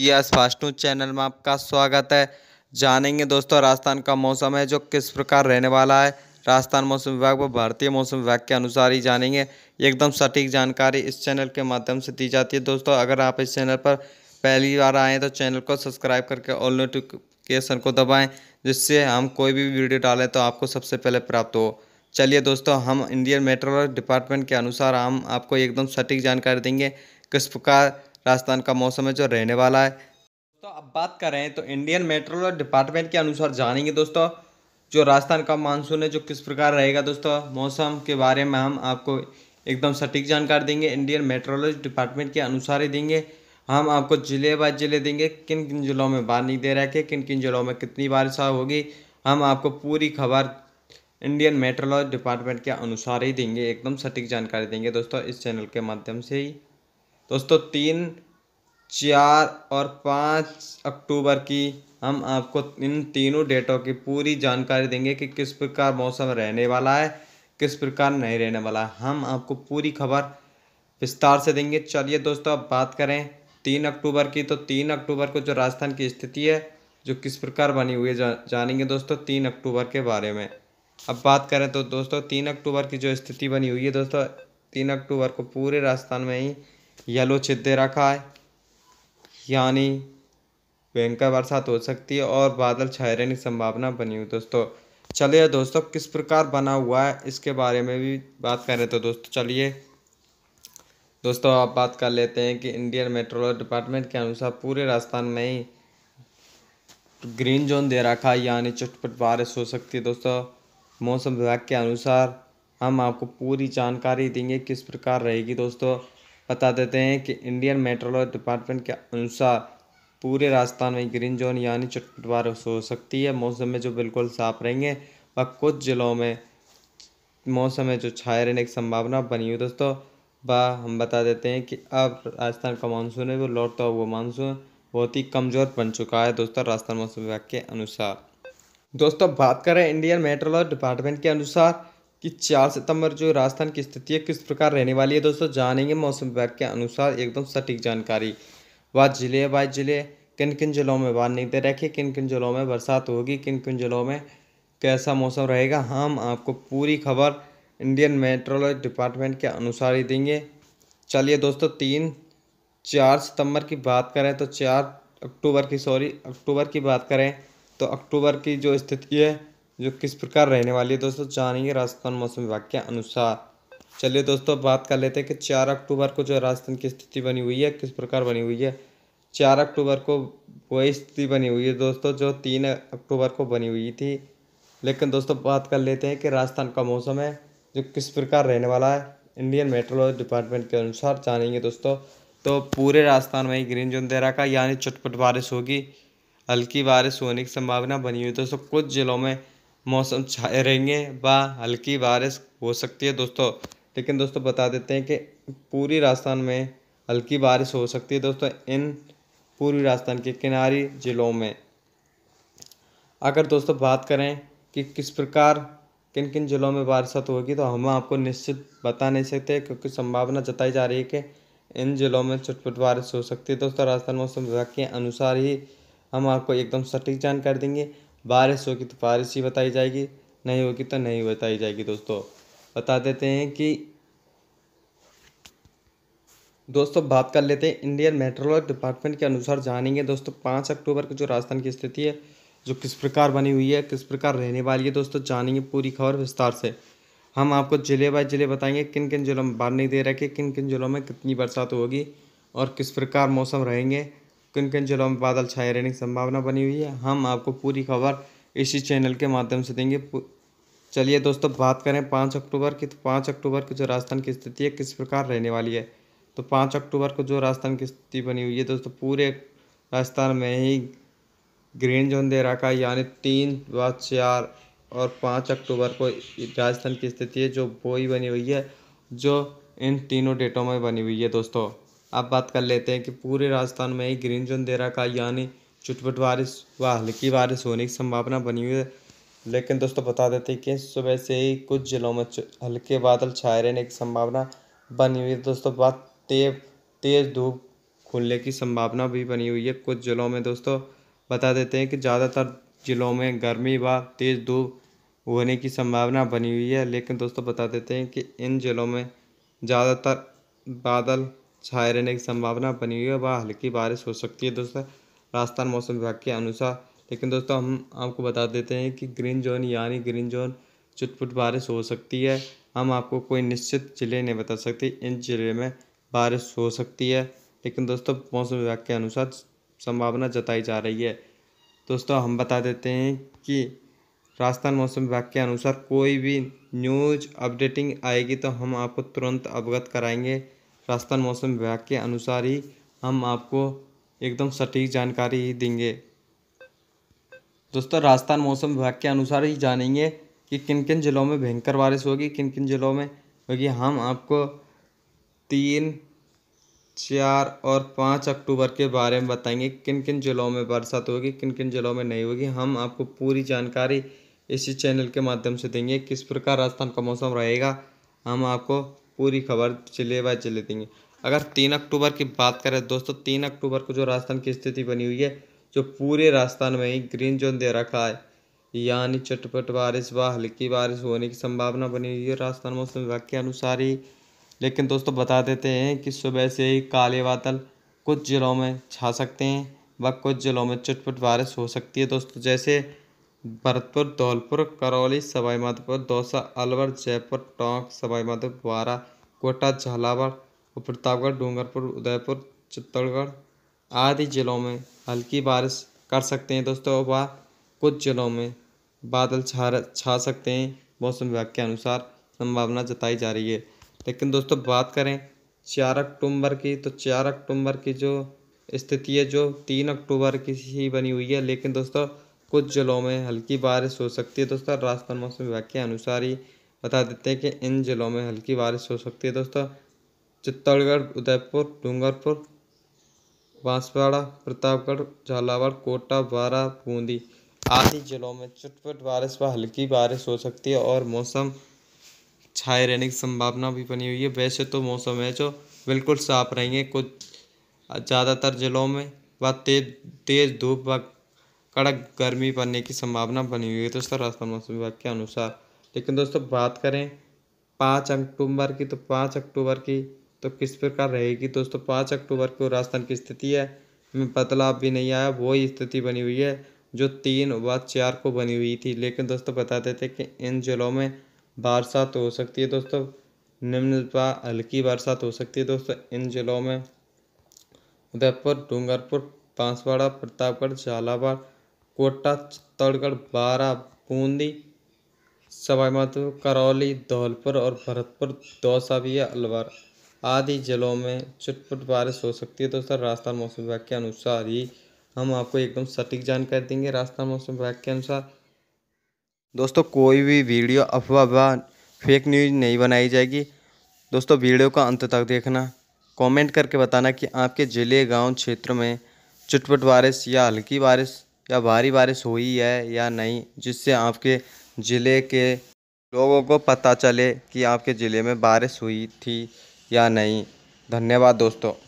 yes fast news channel में आपका स्वागत है जानेंगे दोस्तों राजस्थान का मौसम है जो किस प्रकार रहने वाला है राजस्थान मौसम विभाग व भारतीय मौसम विभाग के अनुसार ही जानेंगे एकदम सटीक जानकारी इस चैनल के माध्यम से दी जाती है दोस्तों अगर आप इस चैनल पर पहली बार आएँ तो चैनल को सब्सक्राइब करके ऑल नोटिफिकेशन को दबाएँ जिससे हम कोई भी वीडियो डालें तो आपको सबसे पहले प्राप्त हो चलिए दोस्तों हम इंडियन मेट्रोलॉजी डिपार्टमेंट के अनुसार हम आपको एकदम सटीक जानकारी देंगे किस प्रकार राजस्थान का मौसम है जो रहने वाला है दोस्तों अब बात करें तो इंडियन मेट्रोलॉजी डिपार्टमेंट के अनुसार जानेंगे दोस्तों जो राजस्थान का मानसून है जो किस प्रकार रहेगा दोस्तों मौसम के बारे में हम आपको एकदम सटीक जानकारी देंगे इंडियन मेट्रोलॉजी डिपार्टमेंट के अनुसार ही देंगे हम आपको ज़िले बाय ज़िले देंगे किन किन ज़िलों में नहीं दे रखे किन किन ज़िलों में कितनी बारिश होगी हम आपको पूरी खबर इंडियन मेट्रोलॉजी डिपार्टमेंट के अनुसार ही देंगे एकदम सटीक जानकारी देंगे दोस्तों इस चैनल के माध्यम से ही दोस्तों तीन चार और पाँच अक्टूबर की हम आपको इन तीनों डेटों की पूरी जानकारी देंगे कि किस प्रकार मौसम रहने वाला है किस प्रकार नहीं रहने वाला है हम आपको पूरी खबर विस्तार से देंगे चलिए दोस्तों अब बात करें तीन अक्टूबर की तो तीन अक्टूबर को जो राजस्थान की स्थिति है जो किस प्रकार बनी हुई है जा, जानेंगे दोस्तों तीन अक्टूबर के बारे में अब बात करें तो दोस्तों तीन अक्टूबर की जो स्थिति बनी हुई है दोस्तों तीन अक्टूबर को पूरे राजस्थान में ही येलो छिद रखा है यानी भयंकर बरसात हो सकती है और बादल छाए रहने की संभावना बनी हुई दोस्तों चलिए दोस्तों किस प्रकार बना हुआ है इसके बारे में भी बात करें तो दोस्तों चलिए दोस्तों आप बात कर लेते हैं कि इंडियन मेट्रोलॉजी डिपार्टमेंट के अनुसार पूरे राजस्थान में ही ग्रीन जोन दे रखा है यानी चटपट बारिश हो सकती है दोस्तों मौसम विभाग के अनुसार हम आपको पूरी जानकारी देंगे किस प्रकार रहेगी दोस्तों बता देते हैं कि इंडियन मेट्रोलॉजी डिपार्टमेंट के अनुसार पूरे राजस्थान में ग्रीन जोन यानी चटपट बारिश हो सकती है मौसम में जो बिल्कुल साफ रहेंगे व कुछ ज़िलों में मौसम में जो छाए रहने की संभावना बनी हुई दोस्तों व हम बता देते हैं कि अब राजस्थान का मानसून है वो लौटता हुआ मानसून बहुत ही कमज़ोर बन चुका है दोस्तों राजस्थान मौसम विभाग के अनुसार दोस्तों बात करें इंडियन मेट्रोलॉजी डिपार्टमेंट के अनुसार कि चार सितंबर जो राजस्थान की स्थिति है किस प्रकार रहने वाली है दोस्तों जानेंगे मौसम विभाग के अनुसार एकदम सटीक जानकारी वह जिले बाय जिले किन किन जिलों में बाढ़ निकलते रखे किन किन जिलों में बरसात होगी किन किन जिलों में कैसा मौसम रहेगा हम आपको पूरी खबर इंडियन मेट्रोलॉजी डिपार्टमेंट के अनुसार ही देंगे चलिए दोस्तों तीन चार सितंबर की बात करें तो चार अक्टूबर की सॉरी अक्टूबर की बात करें तो अक्टूबर की जो स्थिति है जो किस प्रकार रहने वाली है दोस्तों जानेंगे राजस्थान मौसम विभाग के अनुसार चलिए दोस्तों बात कर लेते हैं कि चार अक्टूबर को जो राजस्थान की स्थिति बनी हुई है किस प्रकार बनी हुई है चार अक्टूबर को वही स्थिति बनी हुई है दोस्तों जो तीन अक्टूबर को बनी हुई थी लेकिन दोस्तों बात कर लेते हैं कि राजस्थान का मौसम है जो किस प्रकार रहने वाला है इंडियन मेट्रोलॉजी डिपार्टमेंट के अनुसार जानेंगे दोस्तों तो पूरे राजस्थान में ही ग्रीन जोन दे रखा यानी चटपट बारिश होगी हल्की बारिश होने की संभावना बनी हुई दोस्तों कुछ ज़िलों में मौसम छाए रहेंगे व हल्की बारिश हो सकती है दोस्तों लेकिन दोस्तों बता देते हैं कि पूरी राजस्थान में हल्की बारिश हो सकती है दोस्तों इन पूरी राजस्थान के किनारी ज़िलों में अगर दोस्तों बात करें कि किस प्रकार किन किन ज़िलों में बारिश होगी तो हम आपको निश्चित बता नहीं सकते क्योंकि संभावना जताई जा रही है कि इन ज़िलों में छुटपुट बारिश हो सकती है दोस्तों राजस्थान मौसम विभाग के अनुसार ही हम आपको एकदम सटीक जानकारी देंगे बारिश होगी तो बारिश ही बताई जाएगी नहीं होगी तो नहीं बताई जाएगी दोस्तों बता देते हैं कि दोस्तों बात कर लेते हैं इंडियन मेट्रोलॉजी डिपार्टमेंट के अनुसार जानेंगे दोस्तों पाँच अक्टूबर को जो राजस्थान की स्थिति है जो किस प्रकार बनी हुई है किस प्रकार रहने वाली है दोस्तों जानेंगे पूरी खबर विस्तार से हम आपको ज़िले बाय ज़िले बताएंगे किन किन ज़िलों में नहीं दे रखी किन किन ज़िलों में कितनी बरसात होगी और किस प्रकार मौसम रहेंगे किन किन ज़िलों में बादल छाए रहने की संभावना बनी हुई है हम आपको पूरी खबर इसी चैनल के माध्यम से देंगे चलिए दोस्तों बात करें पाँच अक्टूबर की तो पाँच अक्टूबर की जो राजस्थान की स्थिति है किस प्रकार रहने वाली है तो पाँच अक्टूबर को जो राजस्थान की स्थिति बनी हुई है दोस्तों पूरे राजस्थान में ही ग्रीन जोन दे रखा है यानी तीन व चार और पाँच अक्टूबर को राजस्थान की स्थिति है जो वो ही बनी हुई है जो इन तीनों डेटों में बनी हुई है दोस्तों अब बात कर लेते हैं कि पूरे राजस्थान में ही ग्रीन जोन दे रखा है यानी चुटपुट बारिश व हल्की बारिश होने की संभावना बनी हुई है लेकिन दोस्तों बता देते हैं कि सुबह से ही कुछ ज़िलों में हल्के बादल छाए रहने की संभावना बनी हुई है दोस्तों बात तेज तेज़ धूप खुलने की संभावना भी बनी हुई है कुछ ज़िलों में दोस्तों बता देते हैं कि ज़्यादातर ज़िलों में गर्मी व तेज़ धूप होने की संभावना बनी हुई है लेकिन दोस्तों बता देते हैं कि इन ज़िलों में ज़्यादातर बादल छाए रहने की संभावना बनी हुई है व हल्की बारिश हो सकती है दोस्तों राजस्थान मौसम विभाग के अनुसार लेकिन दोस्तों हम आपको बता देते हैं कि ग्रीन जोन यानी ग्रीन जोन चुटपुट बारिश हो सकती है हम आपको कोई निश्चित ज़िले नहीं बता सकते इन ज़िले में बारिश हो सकती है लेकिन दोस्तों मौसम विभाग के अनुसार संभावना जताई जा रही है दोस्तों हम बता देते हैं कि राजस्थान मौसम विभाग के अनुसार कोई भी न्यूज अपडेटिंग आएगी तो हम आपको तुरंत अवगत कराएंगे राजस्थान मौसम विभाग के अनुसार ही हम आपको एकदम सटीक जानकारी ही देंगे दोस्तों राजस्थान मौसम विभाग के अनुसार ही जानेंगे कि किन किन ज़िलों में भयंकर बारिश होगी किन किन ज़िलों में क्योंकि हम आपको तीन चार और पाँच अक्टूबर के बारे में बताएंगे किन किन ज़िलों में बरसात होगी किन किन ज़िलों में नहीं होगी हम आपको पूरी जानकारी इसी चैनल के माध्यम से देंगे किस प्रकार राजस्थान का मौसम रहेगा हम आपको पूरी खबर जिले बाय जिले देंगे अगर तीन अक्टूबर की बात करें दोस्तों तीन अक्टूबर को जो राजस्थान की स्थिति बनी हुई है जो पूरे राजस्थान में ही ग्रीन जोन दे रखा है यानी चटपट बारिश व हल्की बारिश होने की संभावना बनी हुई है राजस्थान मौसम विभाग के अनुसार ही लेकिन दोस्तों बता देते हैं कि सुबह से ही काले बादल कुछ ज़िलों में छा सकते हैं व कुछ ज़िलों में चुटपुट बारिश हो सकती है दोस्तों जैसे भरतपुर धौलपुर करौली सवाईमाधोपुर दौसा अलवर जयपुर टोंक सवाईमाधोपुर बारा कोटा झालावाड़ और प्रतापगढ़ डूंगरपुर उदयपुर चित्तौड़गढ़ आदि ज़िलों में हल्की बारिश कर सकते हैं दोस्तों व कुछ ज़िलों में बादल छा छा सकते हैं मौसम विभाग के अनुसार संभावना जताई जा रही है लेकिन दोस्तों बात करें चार अक्टूबर की तो चार अक्टूबर की जो स्थिति है जो तीन अक्टूबर की ही बनी हुई है लेकिन दोस्तों कुछ ज़िलों में हल्की बारिश हो सकती है दोस्तों राजस्थान मौसम विभाग के अनुसार ही बता देते हैं कि इन ज़िलों में हल्की बारिश हो सकती है दोस्तों चित्तौड़गढ़ उदयपुर डूंगरपुर बांसवाड़ा प्रतापगढ़ झालावाड़ कोटा बारा बूंदी आदि ज़िलों में चुटपुट बारिश व हल्की बारिश हो सकती है और मौसम छाए रहने की संभावना भी बनी हुई है वैसे तो मौसम है जो बिल्कुल साफ रहेंगे कुछ ज़्यादातर ज़िलों में व तेज तेज़ धूप व कड़क गर्मी पड़ने की संभावना बनी हुई है दोस्तों राजस्थान मौसम विभाग के अनुसार लेकिन दोस्तों बात करें पाँच अक्टूबर की तो पाँच अक्टूबर की तो किस प्रकार रहेगी दोस्तों पाँच अक्टूबर को राजस्थान की स्थिति है में बदलाव भी नहीं आया वही स्थिति बनी हुई है जो तीन व चार को बनी हुई थी लेकिन दोस्तों बता देते कि इन जिलों में बरसात हो सकती है दोस्तों निम्न हल्की बरसात हो सकती है दोस्तों इन जिलों में उदयपुर डूंगरपुर बांसवाड़ा प्रतापगढ़ झालावाड़ कोटा चित्तौड़गढ़ बारा बूंदी सवाईमाधो करौली धौलपुर और भरतपुर दौसा भी अलवर आदि जिलों में चुटपुट बारिश हो सकती है दोस्तों राजस्थान मौसम विभाग के अनुसार ही हम आपको एकदम सटीक जानकारी देंगे राजस्थान मौसम विभाग के अनुसार दोस्तों कोई भी वीडियो अफवाह अफवाह फेक न्यूज नहीं बनाई जाएगी दोस्तों वीडियो का अंत तक देखना कमेंट करके बताना कि आपके ज़िले गांव क्षेत्र में चुटपुट बारिश या हल्की बारिश या भारी बारिश हुई है या नहीं जिससे आपके ज़िले के लोगों को पता चले कि आपके ज़िले में बारिश हुई थी या नहीं धन्यवाद दोस्तों